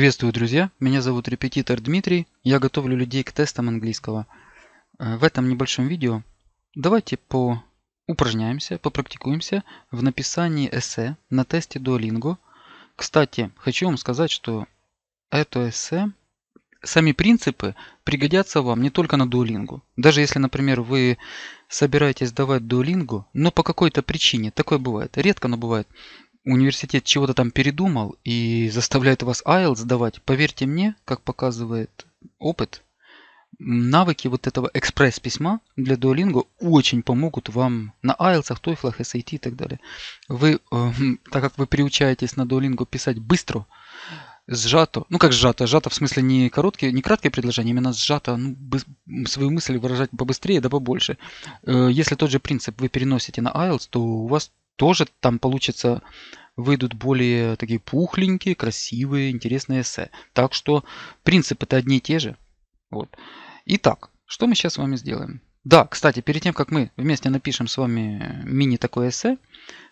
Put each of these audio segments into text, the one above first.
Приветствую, друзья! Меня зовут репетитор Дмитрий. Я готовлю людей к тестам английского. Э, в этом небольшом видео давайте по упражняемся, попрактикуемся в написании эссе на тесте Duolingo. Кстати, хочу вам сказать, что это эссе, сами принципы пригодятся вам не только на Duolingo. Даже если, например, вы собираетесь давать Duolingo, но по какой-то причине, такое бывает, редко, но бывает, университет чего-то там передумал и заставляет вас IELTS сдавать, поверьте мне, как показывает опыт, навыки вот этого экспресс-письма для Duolingo очень помогут вам на IELTS, TOEFL, SAT и так далее. Вы, э, так как вы приучаетесь на Duolingo писать быстро, сжато, ну как сжато, сжато в смысле не короткие, не краткие предложения, именно сжато, ну, свою мысль выражать побыстрее, да побольше. Э, если тот же принцип вы переносите на IELTS, то у вас тоже там получится выйдут более такие пухленькие, красивые, интересные эссе. Так что принципы-то одни и те же. Вот. Итак, что мы сейчас с вами сделаем? Да, кстати, перед тем, как мы вместе напишем с вами мини такое эссе,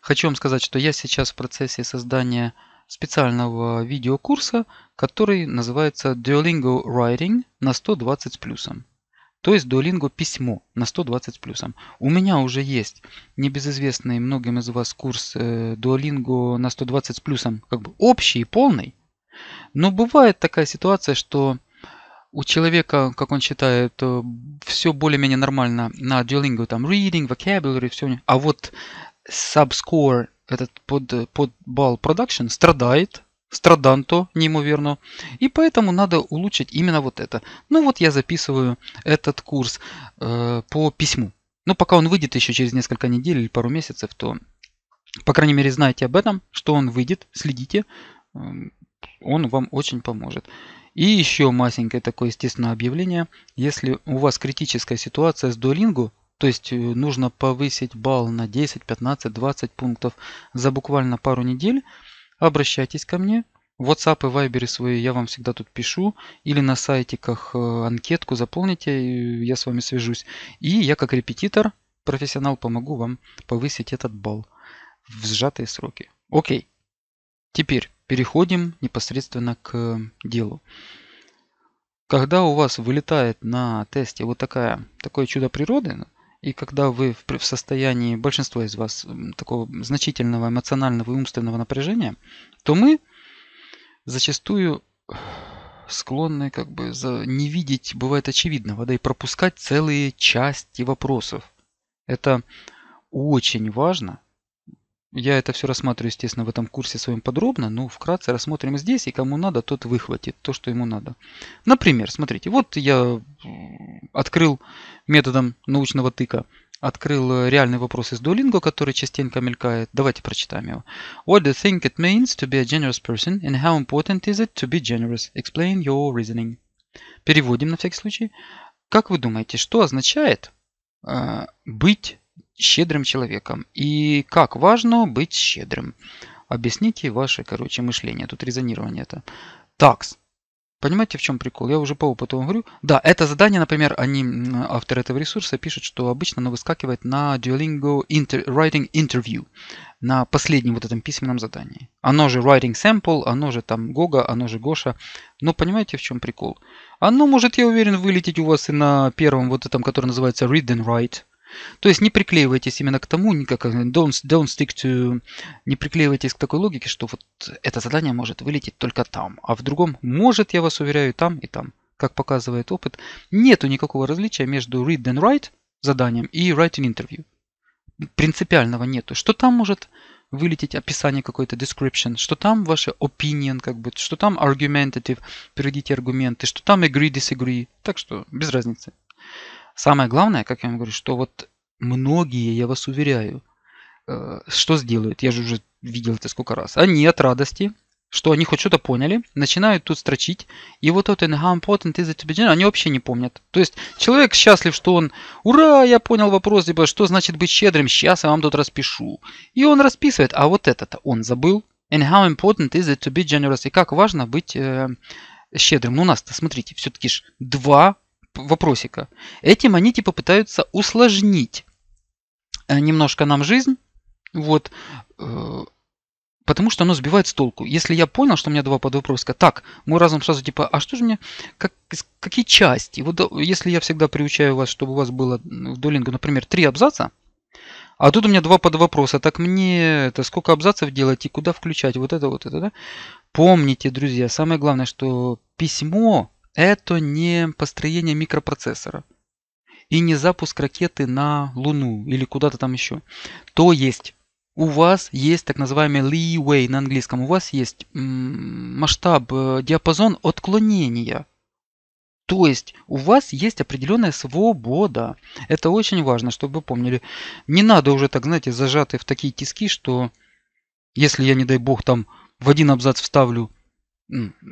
хочу вам сказать, что я сейчас в процессе создания специального видеокурса, который называется Duolingo Writing на 120 с плюсом. То есть Duolingo письмо на 120 плюсом. У меня уже есть небезызвестный многим из вас курс э, Duolingo на 120 плюсом, как бы общий и полный. Но бывает такая ситуация, что у человека, как он считает, э, все более-менее нормально на Duolingo, там reading, vocabulary, все. А вот subscore, этот под, э, под балл production страдает – страданто, неимоверно. И поэтому надо улучшить именно вот это. Ну вот я записываю этот курс э, по письму. Но пока он выйдет еще через несколько недель или пару месяцев, то, по крайней мере, знайте об этом, что он выйдет, следите, эм, он вам очень поможет. И еще масенькое такое, естественно, объявление. Если у вас критическая ситуация с Duolingo, то есть э, нужно повысить балл на 10, 15, 20 пунктов за буквально пару недель, обращайтесь ко мне. WhatsApp и Viber свои я вам всегда тут пишу. Или на сайтиках э, анкетку заполните, я с вами свяжусь. И я как репетитор, профессионал, помогу вам повысить этот балл в сжатые сроки. Окей. Теперь переходим непосредственно к делу. Когда у вас вылетает на тесте вот такая, такое чудо природы, и когда вы в состоянии, большинство из вас, такого значительного эмоционального и умственного напряжения, то мы зачастую склонны как бы за... не видеть, бывает очевидного, да и пропускать целые части вопросов. Это очень важно, я это все рассматриваю, естественно, в этом курсе своим подробно, но вкратце рассмотрим здесь, и кому надо, тот выхватит то, что ему надо. Например, смотрите, вот я э, открыл методом научного тыка, открыл э, реальный вопрос из Duolingo, который частенько мелькает. Давайте прочитаем его. What do you think it means to be a generous person and how important is it to be generous? Explain your reasoning. Переводим на всякий случай. Как вы думаете, что означает э, быть щедрым человеком. И как важно быть щедрым. Объясните ваше, короче, мышление. Тут резонирование это. Такс. Понимаете, в чем прикол? Я уже по опыту говорю. Да, это задание, например, они, авторы этого ресурса, пишут, что обычно оно выскакивает на Duolingo inter, Writing Interview, на последнем вот этом письменном задании. Оно же Writing Sample, оно же там Гога, оно же Гоша. Но понимаете, в чем прикол? Оно может, я уверен, вылететь у вас и на первом вот этом, который называется Read and Write. То есть не приклеивайтесь именно к тому, никак, э, don't, don't stick to, не приклеивайтесь к такой логике, что вот это задание может вылететь только там, а в другом может, я вас уверяю, там и там. Как показывает опыт, нету никакого различия между read and write заданием и write an interview. Принципиального нету. Что там может вылететь описание какой-то description, что там ваше opinion, как бы, что там argumentative, приведите аргументы, что там agree, disagree. Так что без разницы. Самое главное, как я вам говорю, что вот многие, я вас уверяю, э, что сделают? Я же уже видел это сколько раз. Они от радости, что они хоть что-то поняли, начинают тут строчить. И вот это how important is it to be они вообще не помнят. То есть человек счастлив, что он, ура, я понял вопрос, либо типа, что значит быть щедрым, сейчас я вам тут распишу. И он расписывает, а вот это-то он забыл. And how important is it to be generous? И как важно быть э, щедрым. Ну, у нас-то, смотрите, все-таки ж два вопросика. Этим они типа пытаются усложнить Э, немножко нам жизнь. Вот. Э, потому что оно сбивает с толку. Если я понял, что у меня два подвопроска, так, мой разум сразу типа, а что же мне, как, какие части? Вот э, если я всегда приучаю вас, чтобы у вас было в Дуолинго, например, три абзаца, а тут у меня два подвопроса. Так мне это сколько абзацев делать и куда включать? Вот это, вот это, да? Помните, друзья, самое главное, что письмо это не построение микропроцессора и не запуск ракеты на Луну или куда-то там еще. То есть у вас есть так называемый leeway на английском, у вас есть масштаб, э, диапазон отклонения. То есть у вас есть определенная свобода. Это очень важно, чтобы вы помнили. Не надо уже, так знаете, зажатые в такие тиски, что если я, не дай бог, там в один абзац вставлю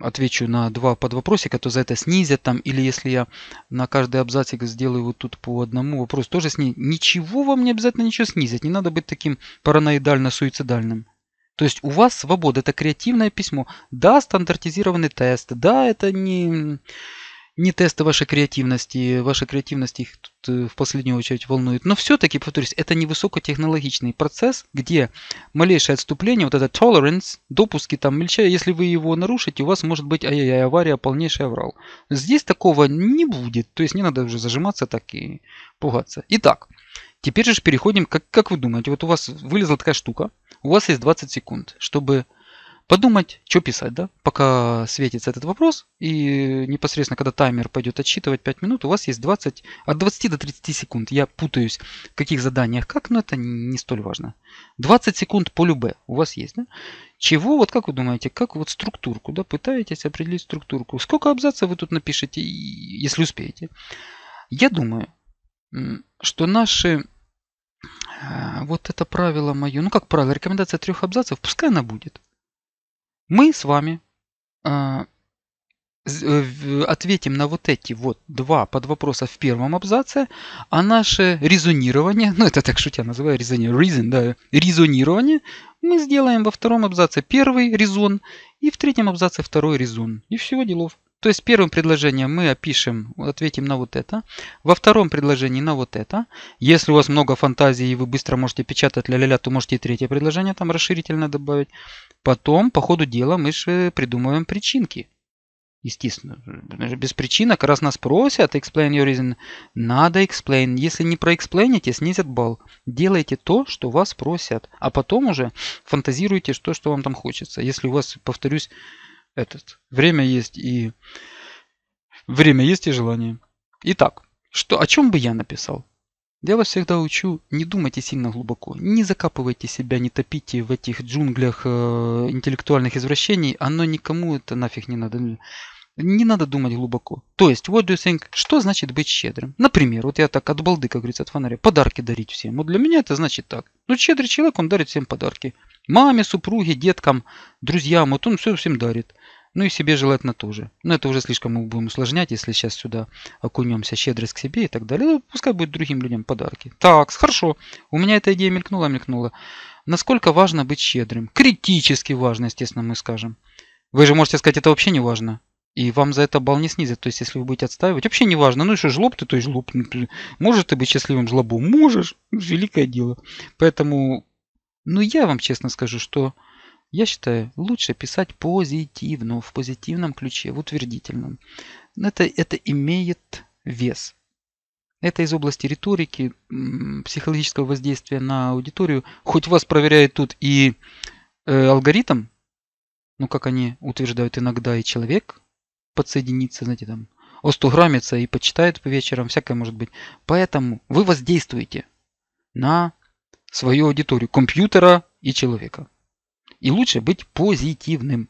отвечу на два подвопросика, то за это снизят там, или если я на каждый абзацик сделаю вот тут по одному вопросу, тоже снизят. Ничего вам не обязательно ничего снизить, не надо быть таким параноидально-суицидальным. То есть у вас свобода, это креативное письмо. Да, стандартизированный тест, да, это не не тесты вашей креативности. Ваша креативность их тут э, в последнюю очередь волнует. Но все-таки, повторюсь, это не высокотехнологичный процесс, где малейшее отступление, вот это tolerance, допуски там мельчая, если вы его нарушите, у вас может быть ай-яй-яй, авария, полнейший аврал. Здесь такого не будет. То есть не надо уже зажиматься так и пугаться. Итак, теперь же переходим, как, как вы думаете, вот у вас вылезла такая штука, у вас есть 20 секунд, чтобы подумать, что писать, да, пока светится этот вопрос. И непосредственно, когда таймер пойдет отсчитывать 5 минут, у вас есть 20, от 20 до 30 секунд. Я путаюсь, в каких заданиях как, но это не столь важно. 20 секунд по любе у вас есть, да? Чего, вот как вы думаете, как вот структурку, да, пытаетесь определить структурку. Сколько абзацев вы тут напишете, если успеете? Я думаю, что наши а, вот это правило мое, ну как правило, рекомендация трех абзацев, пускай она будет. Мы с вами а, э, ответим на вот эти вот два подвопроса в первом абзаце, а наше резонирование, ну это так шутя называю, резонирование, reason, да, резонирование мы сделаем во втором абзаце первый резон и в третьем абзаце второй резон. И всего делов. То есть первым предложением мы опишем, ответим на вот это. Во втором предложении на вот это. Если у вас много фантазии и вы быстро можете печатать ля-ля-ля, то можете и третье предложение там расширительно добавить. Потом по ходу дела мы же придумываем причинки. Естественно, без причинок, раз нас просят explain your reason, надо explain. Если не проэксплейните, снизят балл. Делайте то, что вас просят, а потом уже фантазируйте то, что вам там хочется. Если у вас, повторюсь, этот. Время есть и... Время есть и желание. Итак, что, о чем бы я написал? Я вас всегда учу, не думайте сильно глубоко, не закапывайте себя, не топите в этих джунглях э, интеллектуальных извращений, оно никому это нафиг не надо. Не надо думать глубоко. То есть, what do you think? Что значит быть щедрым? Например, вот я так от балды, как говорится, от фонаря, подарки дарить всем. Вот для меня это значит так. Ну, щедрый человек, он дарит всем подарки. Маме, супруге, деткам, друзьям, вот он все всем дарит. Ну и себе желательно тоже. Но это уже слишком мы будем усложнять, если сейчас сюда окунемся, щедрость к себе и так далее. Ну, пускай будет другим людям подарки. Так, хорошо. У меня эта идея мелькнула, мелькнула. Насколько важно быть щедрым? Критически важно, естественно, мы скажем. Вы же можете сказать, это вообще не важно. И вам за это бал не снизят. То есть, если вы будете отстаивать, вообще не важно. Ну, еще жлоб ты, то есть жлоб. Можешь ты быть счастливым жлобом? Можешь. Великое дело. Поэтому, ну, я вам честно скажу, что я считаю, лучше писать позитивно, в позитивном ключе, в утвердительном. Это, это имеет вес. Это из области риторики, психологического воздействия на аудиторию. Хоть вас проверяет тут и э, алгоритм, ну как они утверждают иногда, и человек подсоединится, знаете, там, остограммится и почитает по вечерам, всякое может быть. Поэтому вы воздействуете на свою аудиторию, компьютера и человека. И лучше быть позитивным.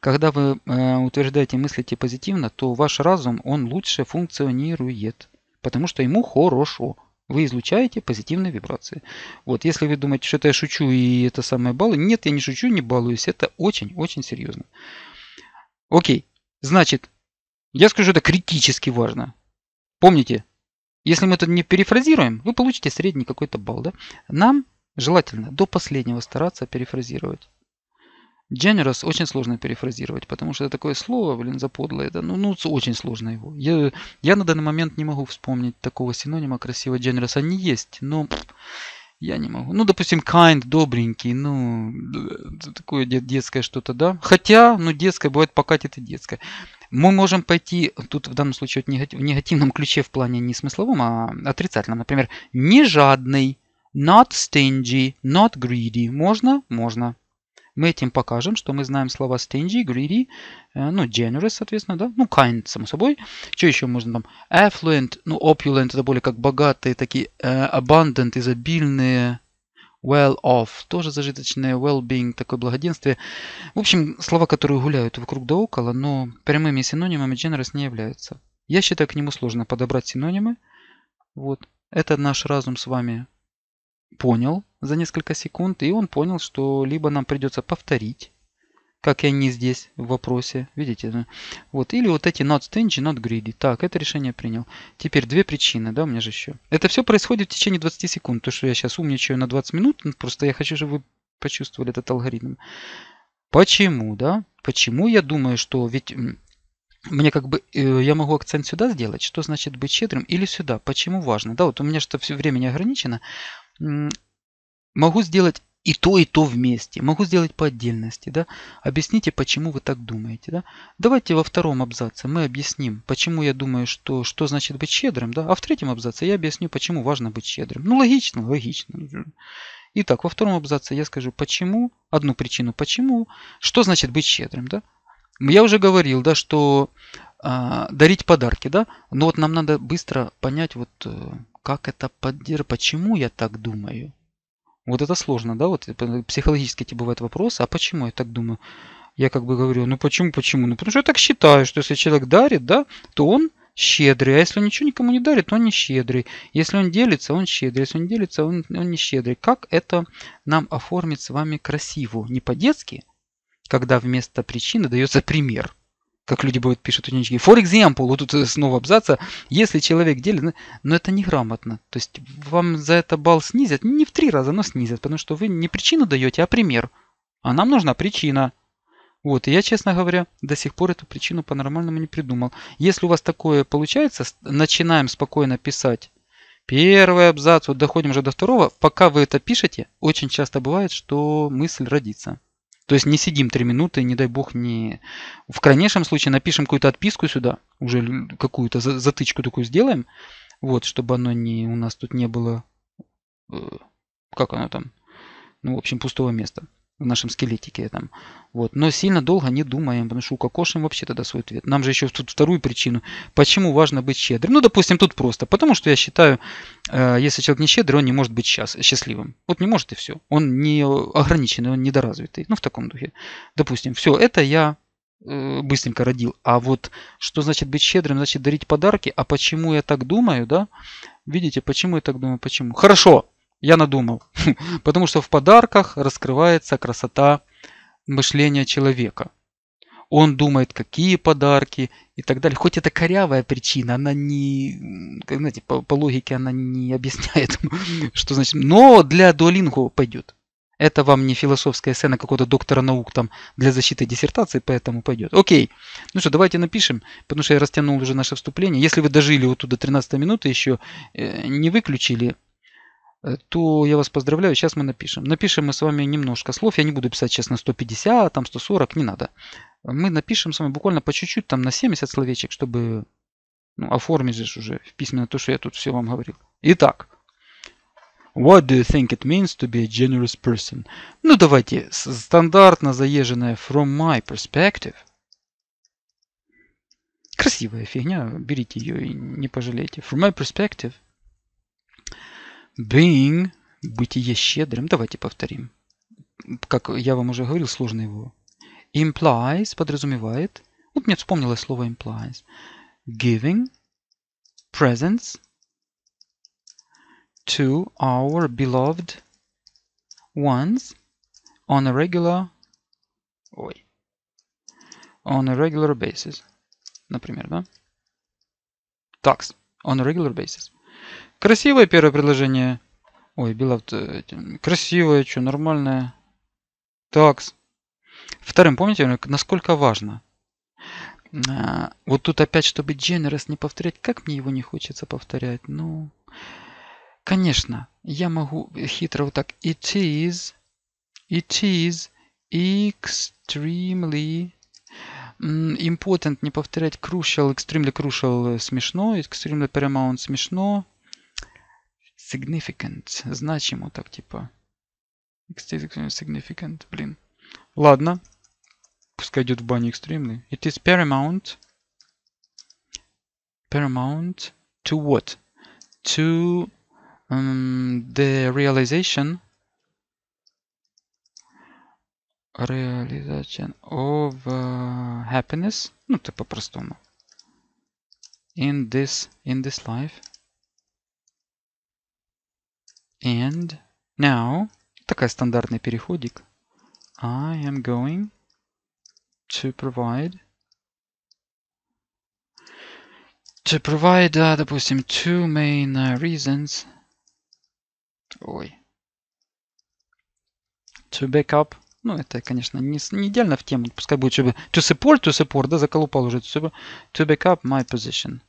Когда вы э, утверждаете, мыслите позитивно, то ваш разум, он лучше функционирует, потому что ему хорошо. Вы излучаете позитивные вибрации. Вот, если вы думаете, что это я шучу и это самое баллы, нет, я не шучу, не балуюсь. Это очень-очень серьезно. Окей, значит, я скажу, это критически важно. Помните, если мы это не перефразируем, вы получите средний какой-то балл. Да? Нам Желательно до последнего стараться перефразировать. Generous очень сложно перефразировать, потому что это такое слово, блин, заподлое. Это, ну, ну, очень сложно его. Я, я на данный момент не могу вспомнить такого синонима красивого generous. Они есть, но я не могу. Ну, допустим, kind, добренький, ну, такое детское что-то, да. Хотя, ну, детское бывает пока это детское. Мы можем пойти, тут в данном случае в негативном ключе в плане не смысловом, а отрицательном. Например, не жадный Not stingy, not greedy. Можно? Можно. Мы этим покажем, что мы знаем слова stingy, greedy, э, ну, generous, соответственно, да, ну, kind, само собой. Что еще можно там? Affluent, ну, opulent, это более как богатые, такие э, abundant, изобильные, well off, тоже зажиточное, well-being, такое благоденствие. В общем, слова, которые гуляют вокруг да около, но прямыми синонимами generous не являются. Я считаю, к нему сложно подобрать синонимы. Вот. Это наш разум с вами понял за несколько секунд, и он понял, что либо нам придется повторить, как и они здесь в вопросе, видите, вот, или вот эти not stingy, not greedy. Так, это решение принял. Теперь две причины, да, у меня же еще. Это все происходит в течение 20 секунд, то, что я сейчас умничаю на 20 минут, ну, просто я хочу, чтобы вы почувствовали этот алгоритм. Почему, да? Почему я думаю, что ведь мне как бы, э, я могу акцент сюда сделать, что значит быть щедрым, или сюда, почему важно. Да, вот у меня что все время не ограничено, могу сделать и то, и то вместе. Могу сделать по отдельности. Да? Объясните, почему вы так думаете. Да? Давайте во втором абзаце мы объясним, почему я думаю, что, что значит быть щедрым. Да? А в третьем абзаце я объясню, почему важно быть щедрым. Ну, логично, логично. Итак, во втором абзаце я скажу, почему, одну причину, почему, что значит быть щедрым. Да? Я уже говорил, да, что а, дарить подарки, да? Но вот нам надо быстро понять, вот э, как это поддерживать, почему я так думаю. Вот это сложно, да? Вот э, психологически эти бывают вопросы, а почему я так думаю? Я как бы говорю, ну почему, почему? Ну потому что я так считаю, что если человек дарит, да, то он щедрый. А если он ничего никому не дарит, то он не щедрый. Если он делится, он щедрый. Если он не делится, он, он не щедрый. Как это нам оформить с вами красиво? Не по-детски, когда вместо причины дается пример как люди бывают пишут ученички. For example, вот тут э, снова абзаца, если человек делит, но это неграмотно. То есть вам за это балл снизят, не в три раза, но снизят, потому что вы не причину даете, а пример. А нам нужна причина. Вот, и я, честно говоря, до сих пор эту причину по-нормальному не придумал. Если у вас такое получается, начинаем спокойно писать первый абзац, вот доходим уже до второго. Пока вы это пишете, очень часто бывает, что мысль родится. То есть не сидим 3 минуты, не дай бог, не... В крайнейшем случае напишем какую-то отписку сюда, уже какую-то затычку такую сделаем, вот, чтобы оно не у нас тут не было... Э, как оно там? Ну, в общем, пустого места в нашем скелетике там. Вот. Но сильно долго не думаем, потому что укокошим вообще тогда свой ответ. Нам же еще тут вторую причину, почему важно быть щедрым. Ну, допустим, тут просто. Потому что я считаю, э, если человек не щедрый, он не может быть счаст- счастливым. Вот не может и все. Он не ограниченный, он недоразвитый. Ну, в таком духе. Допустим, все, это я э, быстренько родил. А вот что значит быть щедрым, значит дарить подарки. А почему я так думаю, да? Видите, почему я так думаю, почему? Хорошо, я надумал. Потому что в подарках раскрывается красота мышления человека. Он думает, какие подарки и так далее. Хоть это корявая причина, она не, знаете, по, по логике она не объясняет, что значит. Но для дуалингу пойдет. Это вам не философская сцена какого-то доктора наук там для защиты диссертации, поэтому пойдет. Окей. Ну что, давайте напишем, потому что я растянул уже наше вступление. Если вы дожили вот туда 13 минуты еще, э, не выключили, Э, то я вас поздравляю, сейчас мы напишем. Напишем мы с вами немножко слов, я не буду писать честно 150, там 140, не надо. Мы напишем с вами буквально по чуть-чуть, там на 70 словечек, чтобы ну, оформить же уже в письменно то, что я тут все вам говорил. Итак. What do you think it means to be a generous person? Ну давайте, стандартно заезженное from my perspective. Красивая фигня, берите ее и не пожалейте. From my perspective, Being – бытие щедрым. Давайте повторим. Как я вам уже говорил, сложно его. Implies – подразумевает. Вот мне вспомнилось слово implies. Giving – presents to our beloved ones on a regular ой, on a regular basis. Например, да? Tax on a regular basis. Красивое первое предложение. Ой, Белов, красивое, что, нормальное. Такс. Вторым, помните, э, насколько важно? Э, вот тут опять, чтобы Дженерас не повторять, как мне его не хочется повторять. Ну, конечно, я могу э, хитро вот так. It is, it is extremely important не повторять. Crucial, extremely crucial смешно. Extremely paramount смешно. Significant. Значимо так, типа. Significant, блин. Ладно. Пускай идет в бане экстремный. It is paramount. Paramount to what? To um, the realization realization of uh, happiness. Ну, это по-простому. In this, in this life. And now, такой стандартный переходик. I am going to provide to provide, uh, допустим, two main uh, reasons. Ой. To backup. Ну, это, конечно, не, не идеально в тему. Пускай будет to, to support, to support, да, заколупал уже. To, to backup my position.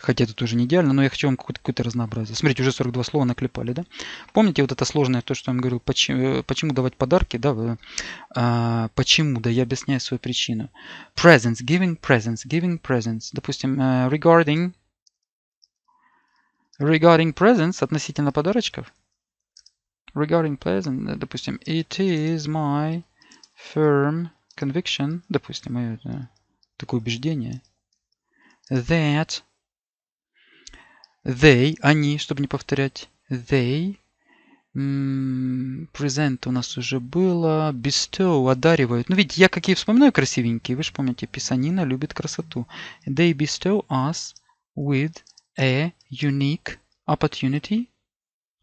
Хотя это тоже не идеально, но я хочу вам какое-то какое разнообразие. Смотрите, уже 42 слова наклепали, да? Помните вот это сложное, то, что я вам говорил, почему, э, почему давать подарки, да? А, почему, да, я объясняю свою причину. Presents, giving presents, giving presents. Допустим, э, regarding, regarding presents, относительно подарочков. Regarding presents, э, допустим, it is my firm conviction, допустим, мое такое убеждение, that They, они, чтобы не повторять. They Present у нас уже было. Bestow, одаривают. Ну, видите, я какие вспоминаю красивенькие. Вы же помните, писанина любит красоту. They bestow us with a unique opportunity.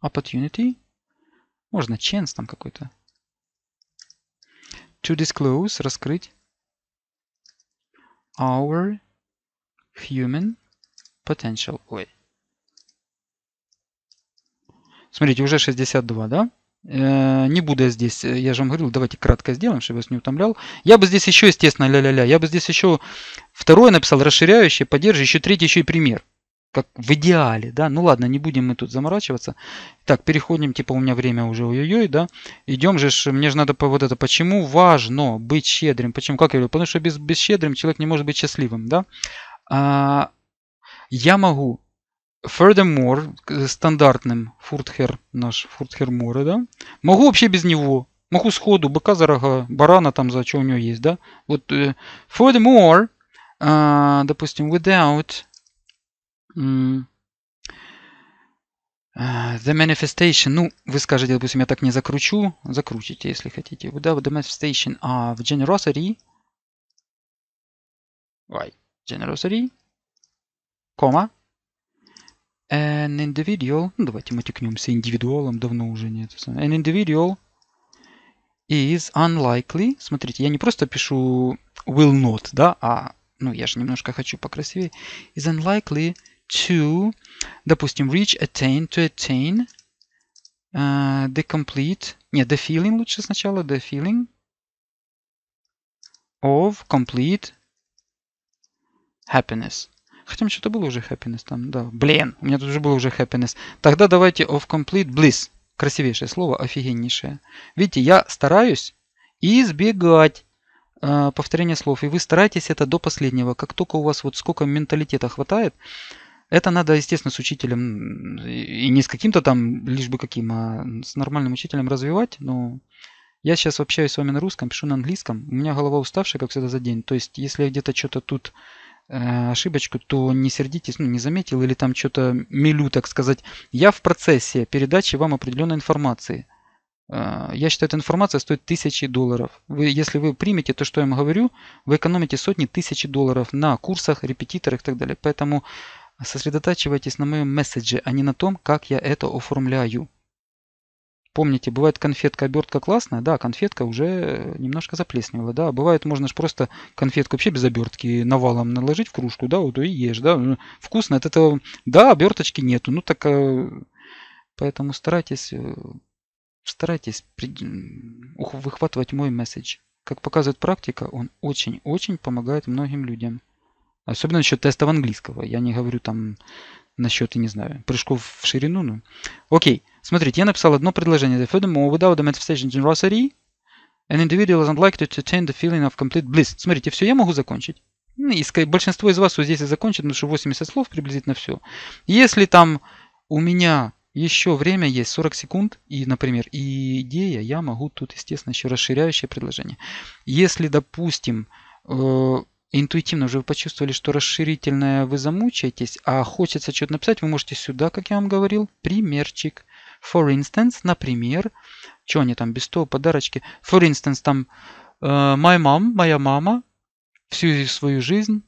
Opportunity. Можно chance там какой-то. To disclose, раскрыть. Our human potential. Ой, Смотрите, уже 62, да? Э, не буду я здесь, э, я же вам говорил, давайте кратко сделаем, чтобы вас не утомлял. Я бы здесь еще, естественно, ля-ля-ля, я бы здесь еще второе написал, расширяющее, поддерживающее, еще третий, еще и пример. Как в идеале, да? Ну ладно, не будем мы тут заморачиваться. Так, переходим, типа у меня время уже, ой-ой-ой, да? Идем же, мне же надо по вот это, почему важно быть щедрым? Почему, как я говорю, потому что без, без щедрым человек не может быть счастливым, да? А, я могу Furthermore, стандартным, фуртхер наш, фуртхер море, да? Могу вообще без него. Могу сходу, быка за рога, барана там, за что у него есть, да? Вот, furthermore, э, uh, а, допустим, without um, the manifestation, ну, вы скажете, допустим, я так не закручу, закрутите, если хотите. Without the manifestation of generosity, why generosity, comma, An individual, ну давайте мы текнемся индивидуалом, давно уже нет. An individual is unlikely. Смотрите, я не просто пишу will not, да, а, ну я же немножко хочу покрасивее. Is unlikely to, допустим, reach, attain, to attain uh, the complete, нет, the feeling лучше сначала, the feeling of complete happiness. Хотя что-то было уже happiness там, да. Блин, у меня тут уже был уже happiness. Тогда давайте of complete bliss. Красивейшее слово, офигеннейшее. Видите, я стараюсь избегать э, повторения слов. И вы стараетесь это до последнего. Как только у вас вот сколько менталитета хватает, это надо, естественно, с учителем, и не с каким-то там, лишь бы каким, а с нормальным учителем развивать. Но я сейчас общаюсь с вами на русском, пишу на английском. У меня голова уставшая, как всегда, за день. То есть, если я где-то что-то тут Э, ошибочку, то не сердитесь, ну, не заметил или там что-то мелю, так сказать. Я в процессе передачи вам определенной информации. Э, я считаю, эта информация стоит тысячи долларов. Вы, если вы примете то, что я вам говорю, вы экономите сотни тысяч долларов на курсах, репетиторах и так далее. Поэтому сосредотачивайтесь на моем месседже, а не на том, как я это оформляю. Помните, бывает конфетка-обертка классная, да, конфетка уже немножко заплесневела, да. А бывает, можно же просто конфетку вообще без обертки навалом наложить в кружку, да, вот и ешь, да. Ну, вкусно от этого, да, оберточки нету, ну так, э, поэтому старайтесь, э, старайтесь выхватывать мой месседж. Как показывает практика, он очень-очень помогает многим людям. Особенно насчет тестов английского. Я не говорю там насчет, я не знаю, прыжков в ширину. Ну. Окей, смотрите, я написал одно предложение. Furthermore, without the manifestation generosity, an individual is unlikely to attain the feeling of complete bliss. Смотрите, все, я могу закончить. Ну, и большинство из вас вот здесь и закончит, потому что 80 слов приблизительно все. Если там у меня еще время есть 40 секунд, и, например, и идея, я могу тут, естественно, еще расширяющее предложение. Если, допустим, э, интуитивно уже вы почувствовали, что расширительное вы замучаетесь, а хочется что-то написать, вы можете сюда, как я вам говорил, примерчик. For instance, например, что они там без того, подарочки. For instance, там э, my mom, моя мама всю свою жизнь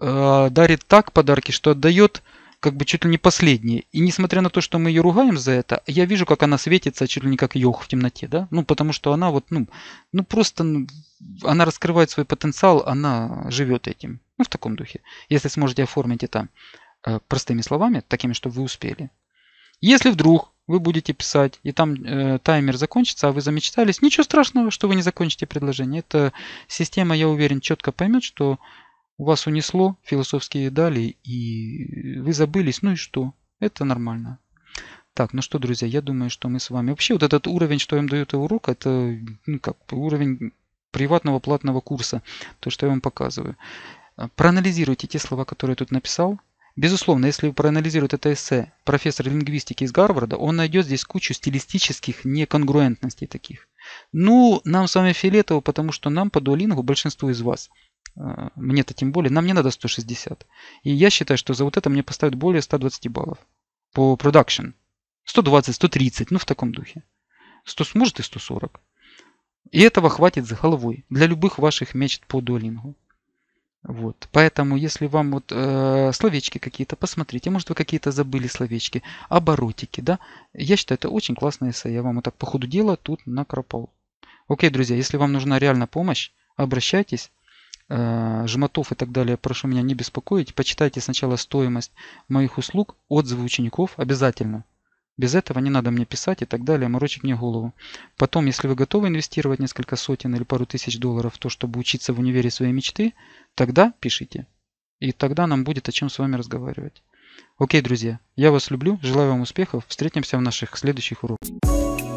э, дарит так подарки, что отдает как бы чуть ли не последние. И несмотря на то, что мы ее ругаем за это, я вижу, как она светится чуть ли не как йог в темноте, да? Ну, потому что она вот, ну, ну просто, ну, она раскрывает свой потенциал, она живет этим. Ну, в таком духе. Если сможете оформить это э, простыми словами, такими, чтобы вы успели. Если вдруг вы будете писать, и там э, таймер закончится, а вы замечтались, ничего страшного, что вы не закончите предложение. Это система, я уверен, четко поймет, что вас унесло философские дали, и вы забылись, ну и что? Это нормально. Так, ну что, друзья, я думаю, что мы с вами... Вообще вот этот уровень, что я вам даю это урок, это ну, как уровень приватного платного курса, то, что я вам показываю. А, проанализируйте те слова, которые я тут написал, Безусловно, если проанализирует это эссе профессор лингвистики из Гарварда, он найдет здесь кучу стилистических неконгруентностей таких. Ну, нам с вами фиолетово, потому что нам по дуалингу большинству из вас а, мне-то тем более, нам не надо 160. И я считаю, что за вот это мне поставят более 120 баллов по production. 120, 130, ну в таком духе. 100 сможет и 140. И этого хватит за головой для любых ваших мечт по дуалингу. Вот. Поэтому, если вам вот э, словечки какие-то, посмотрите, может вы какие-то забыли словечки, оборотики, да? Я считаю, это очень классное эссе. Я вам вот так по ходу дела тут накропал. Окей, друзья, если вам нужна реально помощь, обращайтесь. Э, жмотов и так далее, прошу меня не беспокоить. Почитайте сначала стоимость моих услуг, отзывы учеников обязательно. Без этого не надо мне писать и так далее, морочить мне голову. Потом, если вы готовы инвестировать несколько сотен или пару тысяч долларов в то, чтобы учиться в универе своей мечты, тогда пишите. И тогда нам будет о чем с вами разговаривать. Окей, друзья, я вас люблю, желаю вам успехов, встретимся в наших следующих уроках.